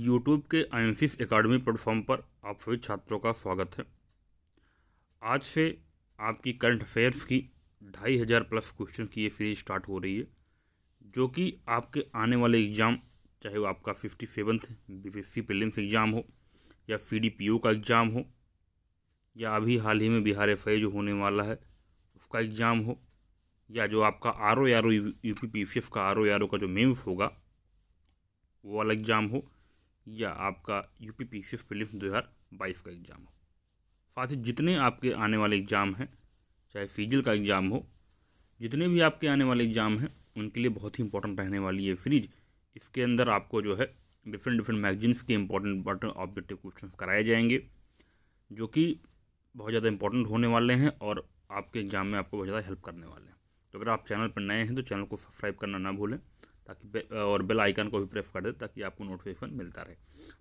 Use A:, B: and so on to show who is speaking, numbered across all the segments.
A: YouTube के आइन्सिस academy platform पर आप सभी छात्रों का स्वागत है आज से आपकी करंट अफेयर्स की ढाई हज़ार प्लस क्वेश्चन की ये सीरीज स्टार्ट हो रही है जो कि आपके आने वाले एग्ज़ाम चाहे वो आपका fifty seventh B P C prelims exam हो या सी डी पी ओ का एग्ज़ाम हो या अभी हाल ही में बिहार एफ जो होने वाला है उसका एग्ज़ाम हो या जो आपका R O R O U P P C F का आर ओ आर ओ का जो मेम्स होगा वो वाला एग्ज़ाम हो या आपका यू पी पी शिफ प्रीलिम्स दो हज़ार बाईस का एग्ज़ाम हो साथ ही जितने आपके आने वाले एग्ज़ाम हैं चाहे फिजिल का एग्ज़ाम हो जितने भी आपके आने वाले एग्ज़ाम हैं उनके लिए बहुत ही इंपॉर्टेंट रहने वाली है फ्रिज इसके अंदर आपको जो है डिफरेंट डिफरेंट मैगजीन्स के इंपॉर्टेंट इंपॉर्टेंट ऑब्जेक्टिव क्वेश्चन कराए जाएंगे जो कि बहुत ज़्यादा इंपॉर्टेंट होने वाले हैं और आपके एग्ज़ाम में आपको बहुत ज़्यादा हेल्प करने वाले हैं तो अगर आप चैनल पर नए हैं तो चैनल को सब्सक्राइब करना ना भूलें ताकि और बेल आइकन को भी प्रेस कर दे ताकि आपको नोटिफिकेशन मिलता रहे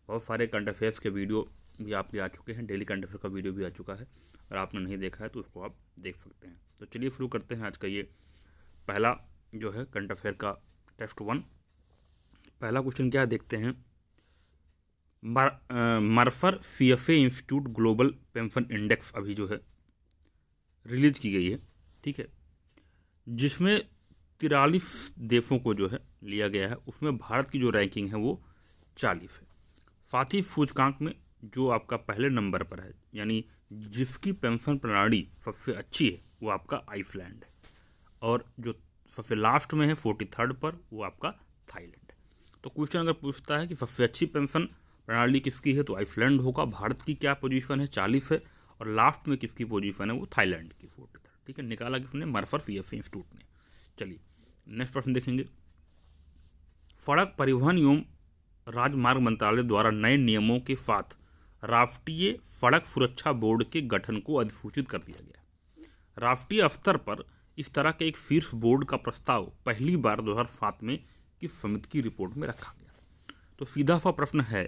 A: बहुत सारे करंट अफेयर्स के वीडियो भी आपके आ चुके हैं डेली करंट अफेयर का वीडियो भी आ चुका है और आपने नहीं देखा है तो उसको आप देख सकते हैं तो चलिए शुरू करते हैं आज का ये पहला जो है करंट अफेयर का टेस्ट वन पहला क्वेश्चन क्या देखते हैं Mercer C F A Institute Global Pension Index अभी जो है रिलीज की गई है ठीक है जिसमें तिरालीस देशों को जो है लिया गया है उसमें भारत की जो रैंकिंग है वो चालीस है साथ ही सूचकांक में जो आपका पहले नंबर पर है यानी जिसकी पेंशन प्रणाली सबसे अच्छी है वो आपका आइसलैंड है और जो सबसे लास्ट में है फोर्टी थर्ड पर वो आपका थाईलैंड तो क्वेश्चन अगर पूछता है कि सबसे अच्छी पेंशन प्रणाली किसकी है तो आइसलैंड होगा भारत की क्या पोजीशन है चालीस है और लास्ट में किसकी पोजीशन है वो थाईलैंड की फोर्टी थर्ड ठीक है निकाला किसने मरफर सी एफ इंस्टीट्यूट ने चलिए नेक्स्ट प्रश्न देखेंगे सड़क परिवहन एवं राजमार्ग मंत्रालय द्वारा नए नियमों के साथ राष्ट्रीय सड़क सुरक्षा बोर्ड के गठन को अधिसूचित कर दिया गया राष्ट्रीय स्तर पर इस तरह के एक शीर्ष बोर्ड का प्रस्ताव पहली बार दो में किस समिति की रिपोर्ट में रखा गया तो सीधा सा प्रश्न है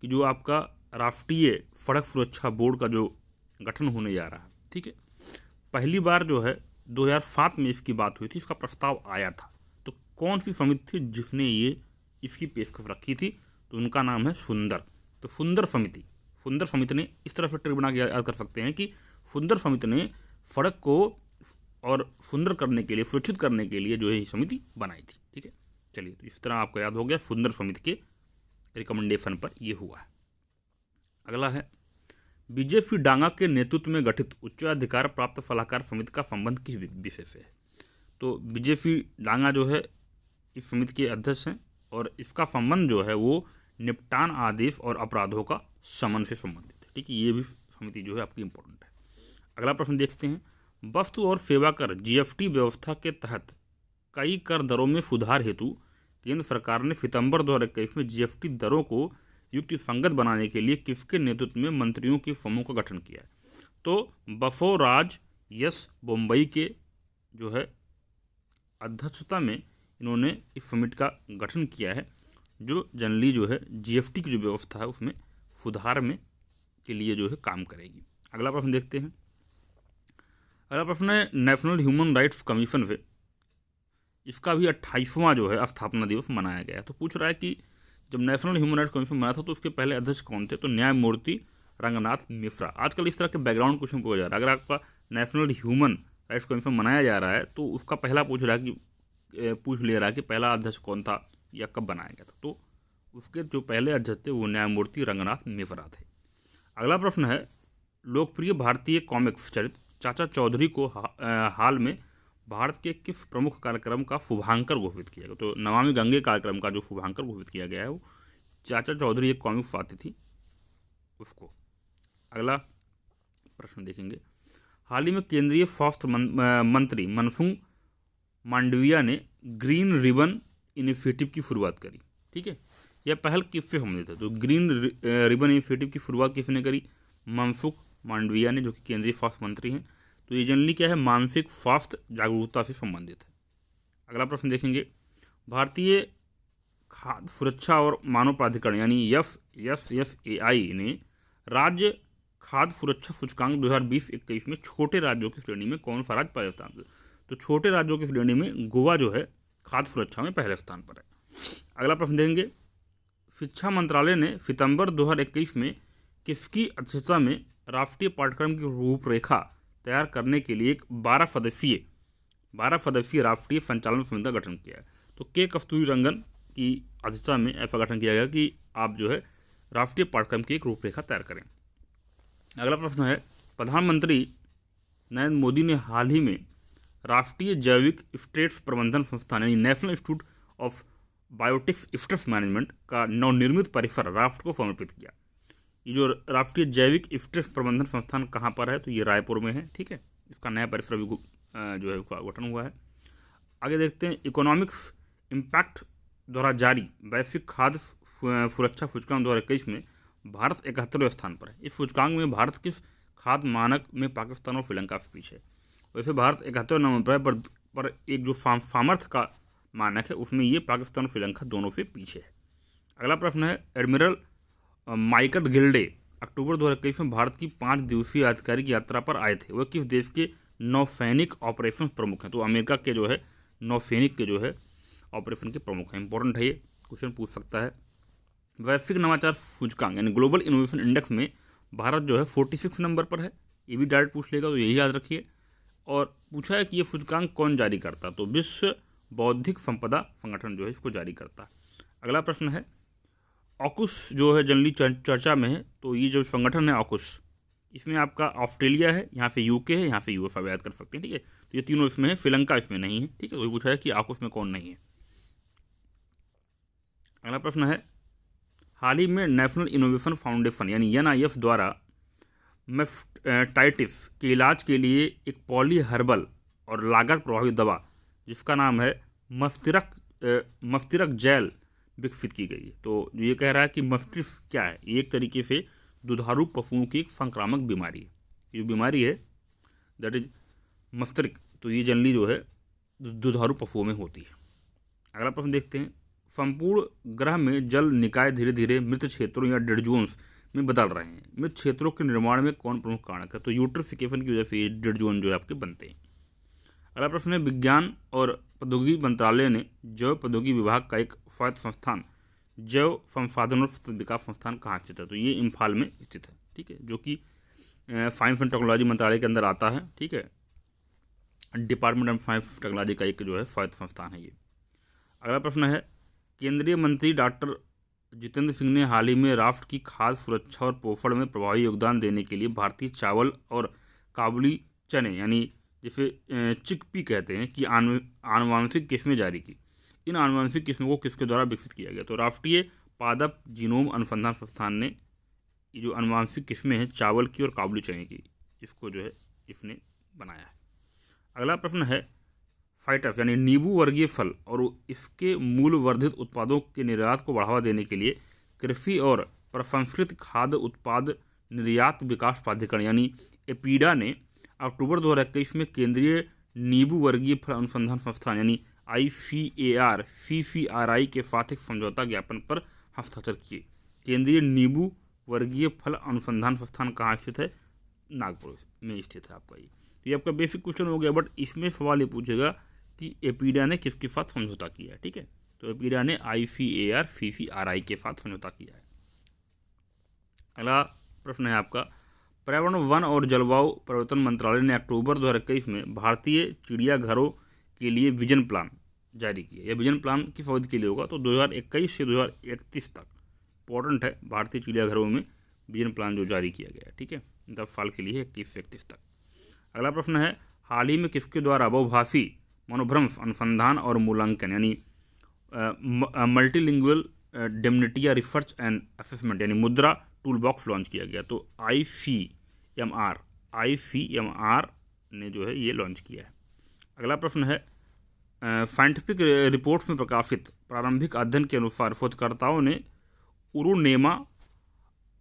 A: कि जो आपका राष्ट्रीय सड़क सुरक्षा बोर्ड का जो गठन होने जा रहा है ठीक है पहली बार जो है 2007 में इसकी बात हुई थी इसका प्रस्ताव आया था तो कौन सी समिति थी जिसने ये इसकी पेशकश रखी थी तो उनका नाम है सुंदर तो सुंदर समिति सुंदर समिति ने इस तरह से ट्रिक बना के याद कर सकते हैं कि सुंदर समिति ने सड़क को और सुंदर करने के लिए सुरक्षित करने के लिए जो है समिति बनाई थी ठीक है चलिए तो इस तरह आपको याद हो गया सुंदर समिति के रिकमेंडेशन पर यह हुआ है अगला है बीजेपी डांगा के नेतृत्व में गठित उच्चाधिकार प्राप्त सलाहकार समिति का संबंध किस विषय से है तो बीजेपी डांगा जो है इस समिति के अध्यक्ष हैं और इसका संबंध जो है वो निपटान आदेश और अपराधों का समन से संबंधित है ठीक है ये भी समिति जो है आपकी इंपॉर्टेंट है अगला प्रश्न देखते हैं वस्तु और सेवा कर जीएसटी व्यवस्था के तहत कई कर दरों में सुधार हेतु केंद्र सरकार ने सितंबर दो हज़ार इक्कीस में जीएसटी दरों को युक्ति संगत बनाने के लिए किसके नेतृत्व में मंत्रियों के समूह का गठन किया तो बफोराज यस बम्बई के जो है अध्यक्षता में इन्होंने इस समिट का गठन किया है जो जनरली जो है जीएफटी की जो व्यवस्था है उसमें सुधार में के लिए जो है काम करेगी अगला प्रश्न देखते हैं अगला प्रश्न है नेशनल ह्यूमन राइट्स कमीशन पे इसका भी अट्ठाईसवां जो है स्थापना दिवस मनाया गया तो पूछ रहा है कि जब नेशनल ह्यूमन राइट्स कमीशन बना था तो उसके पहले अध्यक्ष कौन थे तो न्यायमूर्ति रंगनाथ मिश्रा आजकल इस तरह के बैकग्राउंड क्वेश्चन पूछा जा रहा है अगर आपका नेशनल ह्यूमन राइट्स कमीशन मनाया जा रहा है तो उसका पहला पूछ रहा है कि पूछ ले रहा है कि पहला अध्यक्ष कौन था या कब बनाया गया था तो उसके जो पहले अध्यक्ष थे वो न्यायमूर्ति रंगनाथ मिश्रा थे अगला प्रश्न है लोकप्रिय भारतीय कॉमिक्स चरित्र चाचा चौधरी को हा, आ, हाल में भारत के किस प्रमुख कार्यक्रम का शुभांकर घोषित किया गया तो नमामि गंगे कार्यक्रम का जो शुभांकर घोषित किया गया है वो चाचा चौधरी एक कॉमिक फाती थी उसको अगला प्रश्न देखेंगे हाल ही में केंद्रीय स्वास्थ्य मंत्री मनसुख मांडविया ने ग्रीन रिबन इनिशिएटिव की शुरुआत करी ठीक है यह पहल किससे संबंधित है तो ग्रीन रिबन इनिशिएटिव की शुरुआत किसने करी मनसुख मांडविया ने जो कि केंद्रीय स्वास्थ्य मंत्री हैं तो ये जनरली क्या है मानसिक स्वास्थ्य जागरूकता से संबंधित है अगला प्रश्न देखेंगे भारतीय खाद्य सुरक्षा और मानव प्राधिकरण यानी F S S A I ने राज्य खाद्य सुरक्षा सूचकांक दो हज़ार बीस इक्कीस में छोटे राज्यों की श्रेणी में कौन सा राज्य पहले स्थान पर तो छोटे राज्यों की श्रेणी में गोवा जो है खाद्य सुरक्षा में पहले स्थान पर है अगला प्रश्न देखेंगे शिक्षा मंत्रालय ने सितंबर 2021 में किसकी अध्यक्षता में राष्ट्रीय पाठ्यक्रम की रूपरेखा तैयार करने के लिए एक बारह सदस्यीय बारह सदस्यीय राष्ट्रीय संचालन समिति का गठन किया है तो के कस्तूरी रंगन की अध्यक्षता में ऐसा गठन किया गया कि आप जो है राष्ट्रीय पाठ्यक्रम की एक रूपरेखा तैयार करें अगला प्रश्न है प्रधानमंत्री नरेंद्र मोदी ने हाल ही में राष्ट्रीय जैविक स्टेट्स प्रबंधन संस्थान यानी National Institute of Biotics Stress Management का नवनिर्मित परिसर राष्ट्र को समर्पित किया ये जो राष्ट्रीय जैविक स्ट्रेस प्रबंधन संस्थान कहाँ पर है तो ये रायपुर में है ठीक है इसका नया परिसर जो है उसका गठन हुआ है आगे देखते हैं इकोनॉमिक्स इम्पैक्ट द्वारा जारी वैश्विक खाद्य सुरक्षा सूचकांक दो हज़ार इक्कीस में भारत इकहत्तरवें स्थान पर है इस सूचकांक में भारत किस खाद्य मानक में पाकिस्तान और श्रीलंका से पीछे है वैसे भारत इकहत्तर नंबर पर पर, पर एक जो सामर्थ्य का मानक है उसमें ये पाकिस्तान और श्रीलंका दोनों से पीछे है अगला प्रश्न है एडमिरल माइकल गिल्डे अक्टूबर दो में भारत की पाँच दिवसीय आधिकारिक यात्रा पर आए थे वह किस देश के नौसैनिक ऑपरेशन प्रमुख हैं तो अमेरिका के जो है नौसैनिक के जो है ऑपरेशन के प्रमुख हैं इंपॉर्टेंट है ये क्वेश्चन पूछ सकता है वैश्विक नवाचार सूचकांक यानी ग्लोबल इनोवेशन इंडेक्स में भारत जो है फोर्टी सिक्स नंबर पर है ये भी डायरेक्ट पूछ लेगा तो यही याद रखिए और पूछा है कि ये सूचकांक कौन जारी करता तो विश्व बौद्धिक संपदा संगठन जो है इसको जारी करता अगला प्रश्न है ऑकुस जो है जनरली चर्चा में है तो ये जो संगठन है ऑकुस इसमें आपका ऑस्ट्रेलिया है यहाँ से यूके है यहाँ से यूएफए आप याद कर सकते हैं ठीक है तो ये तीनों इसमें है श्रीलंका इसमें नहीं है ठीक है कोई तो पूछा है कि आकुस में कौन नहीं है अगला प्रश्न है हाल ही में नेशनल इनोवेशन फाउंडेशन यानी एन आई एफ द्वारा मेफ्टाइटिस के इलाज के लिए एक पॉली हर्बल और लागत प्रभावी दवा जिसका नाम है मफ्तिरक मफ्तिरक जेल विकसित की गई है तो ये कह रहा है कि मस्टिस क्या है एक तरीके से दुधारू पशुओं की एक संक्रामक बीमारी है ये बीमारी है दैट इज मस्तरिक तो ये जनली जो है दुधारू पशुओं में होती है अगला प्रश्न देखते हैं संपूर्ण ग्रह में जल निकाय धीरे धीरे मृत क्षेत्रों या डिडजोन्स में बदल रहे हैं मृत क्षेत्रों के निर्माण में कौन प्रमुख कारण है तो यूट्रिफिकेशन की वजह से ये डिडजोन जो है आपके बनते हैं अगला प्रश्न है विज्ञान और प्रौद्योगिकी मंत्रालय ने जैव प्रौद्योगिकी विभाग का एक स्वायत्त संस्थान जैव संसाधन और विकास संस्थान कहाँ स्थित है तो ये इम्फाल में स्थित है ठीक है जो कि साइंस एंड टेक्नोलॉजी मंत्रालय के अंदर आता है ठीक है डिपार्टमेंट ऑफ साइंस टेक्नोलॉजी का एक जो है स्वायत्त संस्थान है ये अगला प्रश्न है केंद्रीय मंत्री डॉक्टर जितेंद्र सिंह ने हाल ही में राफ्ट की खाद सुरक्षा और पोषण में प्रभावी योगदान देने के लिए भारतीय चावल और काबुली चने यानी जिसे चिक पी कहते हैं कि आनुवांशिक किस्में जारी की इन आनुवांशिक किस्मों को किसके द्वारा विकसित किया गया तो राष्ट्रीय पादप जीनोम अनुसंधान संस्थान ने ये जो अनुवांशिक किस्में हैं चावल की और काबुली चने की इसको जो है इसने बनाया है अगला प्रश्न है फाइटस यानी नींबू वर्गीय फल और इसके मूल वर्धित उत्पादों के निर्यात को बढ़ावा देने के लिए कृषि और प्रसंस्कृत खाद्य उत्पाद निर्यात विकास प्राधिकरण यानी एपीडा ने अक्टूबर दो में केंद्रीय नीबू वर्गीय फल अनुसंधान संस्थान यानी आई सी A R C C R आई के साथ एक समझौता ज्ञापन पर हस्ताक्षर किए केंद्रीय नींबू वर्गीय फल अनुसंधान संस्थान कहाँ स्थित है नागपुर में स्थित है आपका ये तो ये आपका बेसिक क्वेश्चन हो गया बट इसमें सवाल ये पूछेगा कि एपीडा ने किसके साथ समझौता किया है ठीक है तो एपीडा ने आई सी A R C C R आई के साथ समझौता किया है अगला प्रश्न है आपका पर्यावरण वन और जलवायु परिवर्तन मंत्रालय ने अक्टूबर दो में भारतीय चिड़ियाघरों के लिए विजन प्लान जारी किया यह विजन प्लान किस अवधि के लिए होगा तो 2021 से 2031 तक इंपॉर्टेंट है भारतीय चिड़ियाघरों में विजन प्लान जो जारी किया गया ठीक है दस साल के लिए इक्कीस से इकतीस तक अगला प्रश्न है हाल ही में किसके द्वारा बहुभाषी मनोभ्रंश अनुसंधान और मूल्यांकन यानी Multilingual Dementia Research and Assessment यानी मुद्रा टूल बॉक्स लॉन्च किया गया तो I C M R I C M R ने जो है ये लॉन्च किया है अगला प्रश्न है साइंटिफिक रिपोर्ट्स में प्रकाशित प्रारंभिक अध्ययन के अनुसार शोधकर्ताओं ने उरुनेमा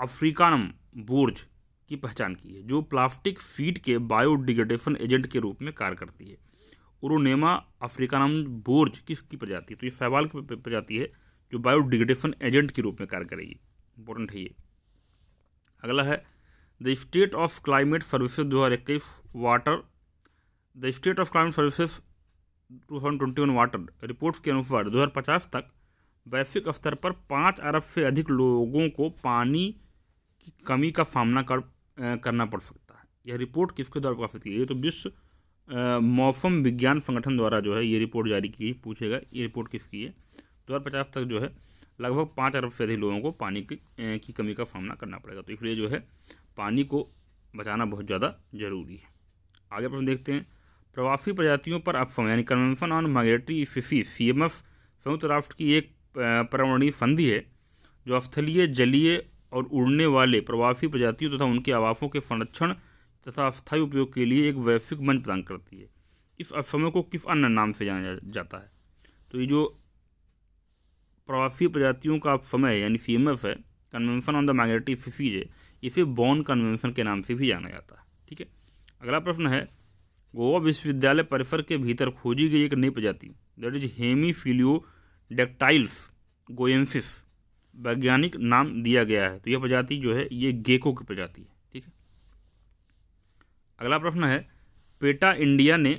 A: अफ्रीकानम बोर्ज की पहचान की है जो प्लास्टिक सीड के बायोडिग्रेडेशन एजेंट के रूप में कार्य करती है उरुनेमा अफ्रीकानम बोर्ज किसकी प्रजाति तो ये सवाल की प्रजाति है जो बायोडिग्रेडेशन एजेंट के रूप में कार्य करेगी इंपॉर्टेंट है ये अगला है the State of Climate Services दो हज़ार इक्कीस water the State of Climate Services two thousand twenty one water reports के अनुसार दो हज़ार पचास तक वैश्विक स्तर पर पाँच अरब से अधिक लोगों को पानी की कमी का सामना कर करना पड़ सकता है यह रिपोर्ट किसके द्वारा प्रकाशित की गई तो विश्व मौसम विज्ञान संगठन द्वारा जो है ये रिपोर्ट जारी की पूछेगा ये रिपोर्ट किसकी है दो हज़ार पचास तक जो है लगभग पाँच अरब से अधिक लोगों को पानी की, की कमी का सामना करना पड़ेगा तो इसलिए जो है पानी को बचाना बहुत ज़्यादा जरूरी है आगे प्रश्न देखते हैं प्रवासी प्रजातियों पर अपसम यानी Convention on Migratory Species C M F संयुक्त राष्ट्र की एक पर्यावरणीय संधि है जो स्थलीय जलीय और उड़ने वाले प्रवासी प्रजातियों तथा उनके आवासों के संरक्षण तथा अस्थायी उपयोग के लिए एक वैश्विक मंच प्रदान करती है इस अपसमय को किस अन्य नाम से जाना जाता है तो ये जो प्रवासी प्रजातियों का समय यानी सी है Convention on the Migratory Species है इसे बॉन कन्वेंशन के नाम से भी जाना जाता है ठीक है अगला प्रश्न है गोवा विश्वविद्यालय परिसर के भीतर खोजी गई एक नई प्रजाति दैट इज हेमीफिलियो डेक्टाइल्स गोयेंसिस वैज्ञानिक नाम दिया गया है तो यह प्रजाति जो है ये गेको की प्रजाति है ठीक है अगला प्रश्न है पेटा इंडिया ने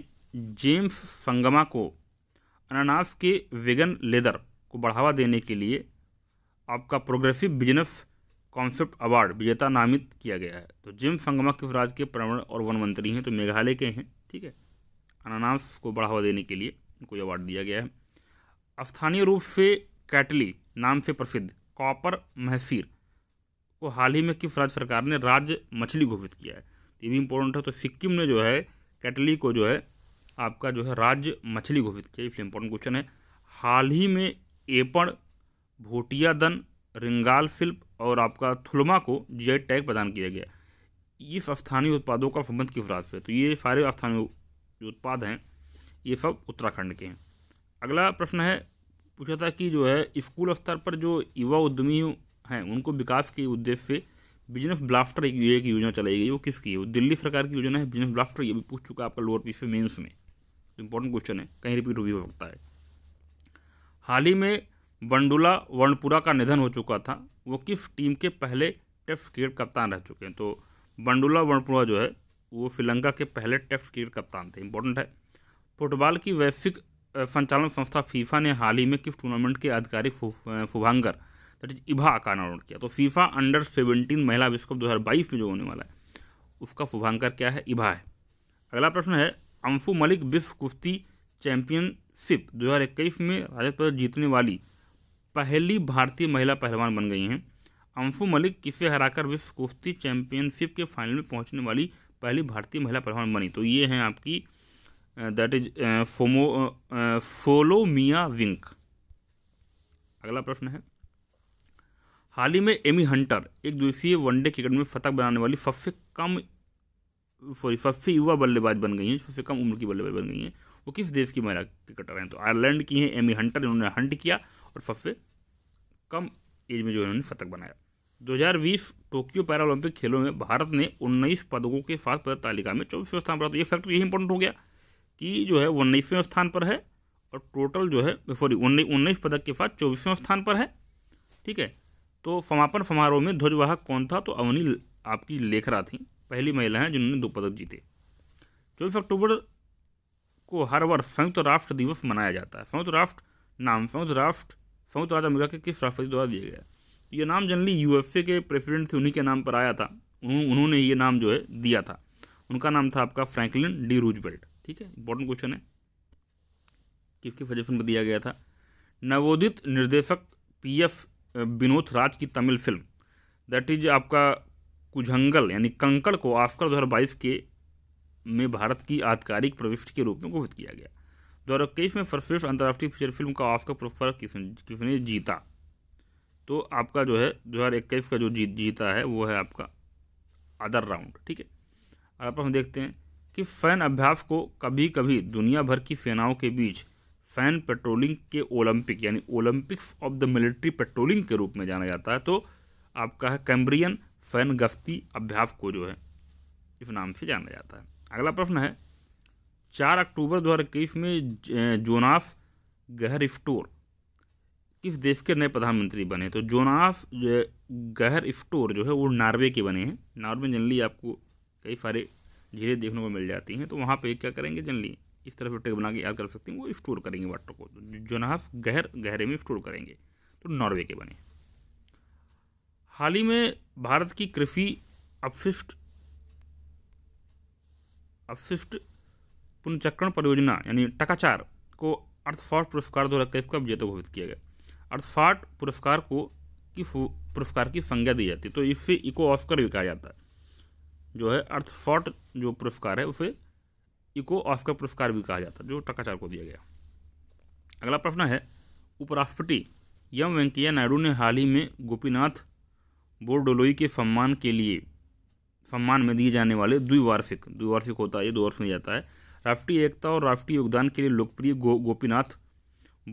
A: जेम्स संगमा को अनानास के वेगन लेदर को बढ़ावा देने के लिए आपका प्रोग्रेसिव बिजनेस कॉन्सेप्ट अवार्ड विजेता नामित किया गया है तो जिम संगमा किस राज्य के पर्यावरण और वन मंत्री हैं तो मेघालय के हैं ठीक है अनानास को बढ़ावा देने के लिए उनको अवार्ड दिया गया है स्थानीय रूप से कैटली नाम से प्रसिद्ध कॉपर महसीर को हाल ही में किस राज्य सरकार ने राज्य मछली घोषित किया है तो ये भी इम्पोर्टेंट है तो सिक्किम ने जो है कैटली को जो है आपका जो है राज्य मछली घोषित किया इसलिए इम्पोर्टेंट क्वेश्चन है हाल ही में एपण भोटियादन रिंगाल शिल्प और आपका थुलमा को जी टैग प्रदान किया गया इस स्थानीय उत्पादों का संबंध किस राज्य से तो ये सारे स्थानीय जो उत्पाद हैं ये सब उत्तराखंड के हैं अगला प्रश्न है पूछा था कि जो है स्कूल स्तर पर जो युवा उद्यमी हैं उनको विकास के उद्देश्य से बिजनेस ब्लास्टर एक योजना चलाई गई वो किसकी है वो दिल्ली सरकार की योजना है बिजनेस ब्लास्टर ये भी पूछ चुका है आपका लोअर पीस मेन्स में तो इंपॉर्टेंट क्वेश्चन है कहीं रिपीट हो भी हो सकता है हाल ही में बंडुला वर्णपुरा का निधन हो चुका था वो किस टीम के पहले टेस्ट क्रिकेट कप्तान रह चुके हैं तो बंडुला वर्णपुरा जो है वो श्रीलंका के पहले टेस्ट क्रिकेट कप्तान थे इंपॉर्टेंट है फुटबॉल की वैश्विक संचालन संस्था फीफा ने हाल ही में किस टूर्नामेंट के आधिकारिक फुभांगर दट इज इभा का अनावरण किया तो फीफा अंडर सेवेंटीन महिला विश्व कप दो हज़ार बाईस में जो होने वाला है उसका शुभांकर क्या है इभा है अगला प्रश्न है अंशु मलिक विश्व कुश्ती चैंपियन सिप 2021 में राजद पदक जीतने वाली पहली भारतीय महिला पहलवान बन गई हैं अंशु मलिक किसे हराकर विश्व कुश्ती चैंपियनशिप के फाइनल में पहुंचने वाली पहली भारतीय महिला पहलवान बनी तो ये हैं आपकी दैट इज फोमो फोलोमिया विंक अगला प्रश्न है हाल ही में एमी हंटर एक दिवसीय वनडे क्रिकेट में फतक बनाने वाली सबसे कम सॉरी सबसे युवा बल्लेबाज बन गई हैं सबसे कम उम्र की बल्लेबाज बन गई हैं वो किस देश की महिला क्रिकेटर हैं तो आयरलैंड की हैं एमी हंटर इन्होंने हंट किया और सबसे कम एज में जो इन्होंने शतक बनाया 2020 टोक्यो पैरालंपिक खेलों में भारत ने 19 पदकों के साथ पदक तालिका में चौबीसवें स्थान पर ये फैक्टर यही इंपॉर्टेंट हो गया कि जो है वो उन्नीसवें स्थान पर है और टोटल जो है सॉरी उन्नीस पदक के साथ चौबीसवें स्थान पर है ठीक है तो समापन समारोह में ध्वजवाहक कौन था तो अवनी आपकी लेखरा थी पहली महिला हैं जिन्होंने दो पदक जीते चौबीस अक्टूबर को हर वर्ष संयुक्त राष्ट्र दिवस मनाया जाता है संयुक्त राष्ट्र नाम संयुक्त राष्ट्र संयुक्त राज्य अमेरिका के किस राष्ट्रपति द्वारा दिया गया ये नाम जनरली यूएसए के प्रेसिडेंट थे उन्हीं के नाम पर आया था उन्होंने ये नाम जो है दिया था उनका नाम था आपका फ्रैंकलिन डी रूजबेल्ट ठीक है इंपॉर्टेंट क्वेश्चन है किसके सजेशन पर दिया गया था नवोदित निर्देशक पी एफ विनोद राज की तमिल फिल्म दैट इज आपका कुझंगल यानी कंकड़ को ऑस्कर दो के में भारत की आधिकारिक प्रविष्टि के रूप में घोषित किया गया दो हज़ार इक्कीस में सर्वश्रेष्ठ अंतर्राष्ट्रीय फीचर फिल्म का ऑस्कर पुरस्कार किसने जीता तो आपका जो है दो हज़ार इक्कीस का जो जीत जीता है वो है आपका अदर राउंड ठीक है और आप हम देखते हैं कि फ़ैन अभ्यास को कभी कभी दुनिया भर की सेनाओं के बीच फ़ैन पेट्रोलिंग के ओलंपिक यानी Olympics of the Military Patrolling के रूप में जाना जाता है तो आपका है कैम्ब्रियन फ़ैन गस्ती अभ्यास को जो है इस नाम से जाना जाता है अगला प्रश्न है चार अक्टूबर दो हज़ार इक्कीस में जोनास गहर स्टोर किस देश के नए प्रधानमंत्री बने तो जोनास गहर स्टोर जो है वो नॉर्वे के बने हैं नॉर्वे जनरली आपको कई सारे झीलें देखने को मिल जाती हैं तो वहाँ पे क्या करेंगे जनरली इस तरह से टेक बना के याद कर सकते हैं वो स्टोर करेंगे वाटर को जोनास गहर गहरे में स्टोर करेंगे तो नॉर्वे के बने हाल ही में भारत की कृषि अपशिष्ट अपशिष्ट पुनचक्रण परियोजना यानी टकाचार को अर्थफॉर्ट पुरस्कार दो हज़ार का विजेता घोषित किया गया अर्थफॉर्ट पुरस्कार को की पुरस्कार की संज्ञा दी जाती है तो इससे इको ऑस्कर भी कहा जाता है जो है अर्थफॉर्ट जो पुरस्कार है उसे इको ऑस्कर पुरस्कार भी कहा जाता है जो टकाचार को दिया गया अगला प्रश्न है उपराष्ट्रपति एम वेंकैया नायडू ने हाल ही में गोपीनाथ बोरडोलोई के सम्मान के लिए सम्मान में दिए जाने वाले द्विवार्षिक द्विवार्षिक होता है ये दो वर्ष में जाता है राष्ट्रीय एकता और राष्ट्रीय योगदान के लिए लोकप्रिय गो, गोपीनाथ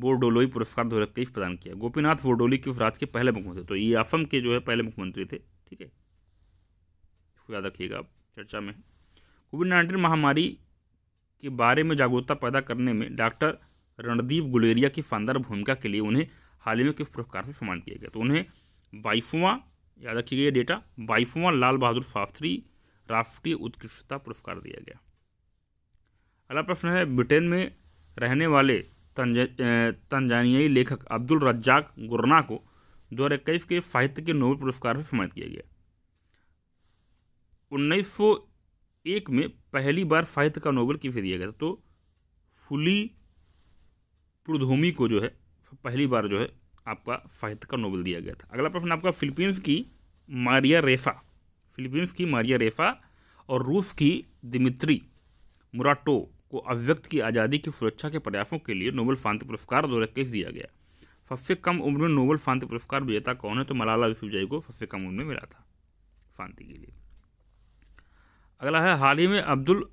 A: बोरडोलोई पुरस्कार दो हज़ार तेईस प्रदान किया गोपीनाथ बोरडोली के राज्य के पहले मुख्यमंत्री तो ये असम के जो है पहले मुख्यमंत्री थे ठीक है इसको याद रखिएगा आप चर्चा में कोविड नाइन्टीन महामारी के बारे में जागरूकता पैदा करने में डॉक्टर रणदीप गुलेरिया की शानदार भूमिका के लिए उन्हें हाल ही में किस पुरस्कार से सम्मान किया गया तो उन्हें बाईसवां याद रखिएगा ये डेटा बाईसवां लाल बहादुर शास्त्री राष्ट्रीय उत्कृष्टता पुरस्कार दिया गया अगला प्रश्न है ब्रिटेन में रहने वाले तंजानियाई लेखक अब्दुल रज्जाक गुरना को दो हज़ार इक्कीस के साहित्य के नोबेल पुरस्कार से सम्मानित किया गया उन्नीस सौ एक में पहली बार साहित्य का नोबेल किसे दिया गया था तो फुली पुरधोमी को जो है पहली बार जो है आपका साहित्य का नोबेल दिया गया था अगला प्रश्न आपका फिलीपींस की मारिया रेफा फिलीपींस की मारिया रेफा और रूस की दिमित्री मुराटो को अभिव्यक्त की आज़ादी की सुरक्षा के प्रयासों के लिए नोबेल शांति पुरस्कार दो दिया गया सबसे कम उम्र में नोबेल शांति पुरस्कार विजेता कौन है तो मलाला विश्वजय को सबसे कम उम्र में मिला था शांति के लिए अगला है हाल ही में अब्दुल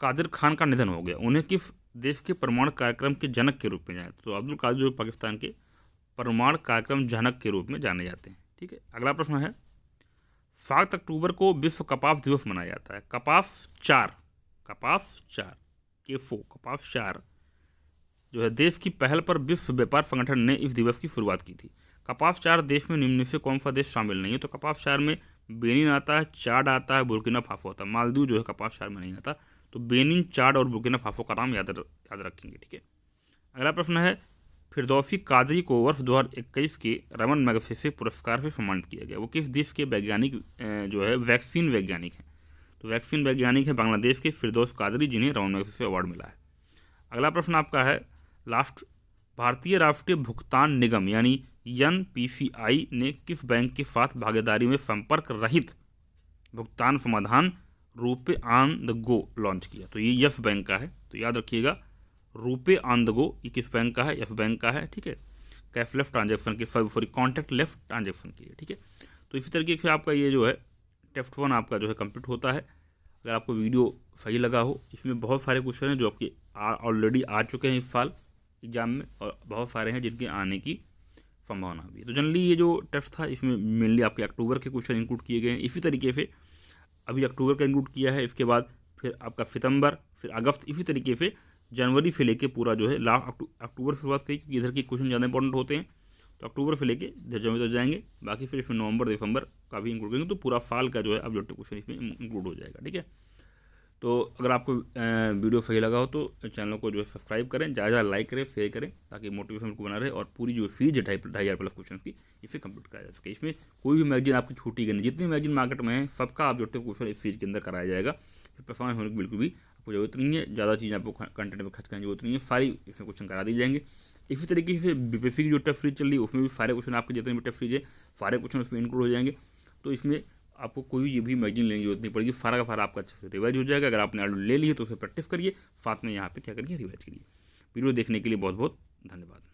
A: कादिर खान का निधन हो गया उन्हें किस देश के प्रमाण कार्यक्रम के जनक के रूप में जाए तो अब्दुल कादिर पाकिस्तान के परमाण कार्यक्रम जनक के रूप में जाने जाते हैं ठीक है अगला प्रश्न है सात अक्टूबर को विश्व कपास दिवस मनाया जाता है कपास चार कपास चार के फो कपास चार जो है देश की पहल पर विश्व व्यापार संगठन ने इस दिवस की शुरुआत की थी कपास चार देश में निम्न से कौन सा देश शामिल नहीं है तो कपास चार में बेनिन आता है चार्ड आता है बुरकिना फाफो आता है मालदीव जो है कपास चार में नहीं आता तो बेनिन चाड और बुरकिना फाफो का नाम याद याद रखेंगे ठीक है अगला प्रश्न है फिरदौसी कादरी को वर्ष दो के रमन मैगसेसे पुरस्कार से सम्मानित किया गया वो किस देश के वैज्ञानिक जो है वैक्सीन वैज्ञानिक हैं तो वैक्सीन वैज्ञानिक है बांग्लादेश के फिरदौस कादरी जिन्हें रमन मैगसेसे अवार्ड मिला है अगला प्रश्न आपका है लास्ट भारतीय राष्ट्रीय भुगतान निगम यानी एन ने किस बैंक के साथ भागीदारी में संपर्क रहित भुगतान समाधान RuPay on the go launch किया तो ये यस बैंक का है तो याद रखिएगा रुपे ऑन द गो ये किस बैंक का है एफ बैंक का है ठीक है कैफ लेफ्ट ट्रांजेक्शन के सॉरी कॉन्टैक्ट लेफ्ट ट्रांजेक्शन के लिए ठीक है तो इसी तरीके से आपका ये जो है टेस्ट वन आपका जो है कंप्लीट होता है अगर आपको वीडियो सही लगा हो इसमें बहुत सारे क्वेश्चन हैं जो आपके ऑलरेडी आ चुके हैं इस साल एग्जाम में और बहुत सारे हैं जिनके आने की संभावना भी है तो जनरली ये जो टेस्ट था इसमें मेनली आपके अक्टूबर के क्वेश्चन इंक्लूड किए गए हैं इसी तरीके से अभी अक्टूबर का इंक्लूड किया है इसके बाद फिर आपका सितंबर फिर अगस्त इसी तरीके से जनवरी से लेके पूरा जो है लास्ट अक्टूबर से शुरुआत करिए क्योंकि इधर के क्वेश्चन ज़्यादा इंपॉर्टेंट होते हैं तो अक्टूबर से लेके जनवरी तक जाएंगे बाकी फिर इसमें नवंबर दिसंबर का भी इंक्लूड करेंगे तो पूरा साल का जो है ऑब्जेक्टिव क्वेश्चन इसमें इंक्लूड हो जाएगा ठीक है तो अगर आपको वीडियो सही लगा हो तो चैनल को जो है सब्सक्राइब करें ज़्यादा लाइक करें शेयर करें ताकि मोटिवेशन को बना रहे और पूरी जो फीस है ढाई ढाई हज़ार प्लस क्वेश्चन की इसे कंप्लीट कराया जा सके इसमें कोई भी मैगजीन आपकी छूटी गई नहीं जितनी मैगजीन मार्केट में है सबका ऑब्जेक्टिव क्वेश्चन इस फीस के अंदर कराया जाएगा परेशान होने की बिल्कुल भी आपको जरूरत नहीं है ज़्यादा चीज़ आपको कंटेंट में खर्च करने की जरूरत नहीं है सारी इसमें क्वेश्चन करा दिए जाएंगे इसी तरीके से बीपीएससी की जो टफ फ्रीज चल रही है उसमें भी सारे क्वेश्चन आपके जितने भी टफ फ्रीज है सारे क्वेश्चन उसमें इंक्लूड हो जाएंगे तो इसमें आपको कोई भी मैगजीन लेने की जरूरत नहीं पड़ेगी सारा का सारा आपका अच्छे से रिवाइज हो जाएगा अगर आपने आलू ले लिए तो उसे प्रैक्टिस करिए साथ में यहाँ पे क्या करिए रिवाइज करिए वीडियो देखने के लिए बहुत बहुत धन्यवाद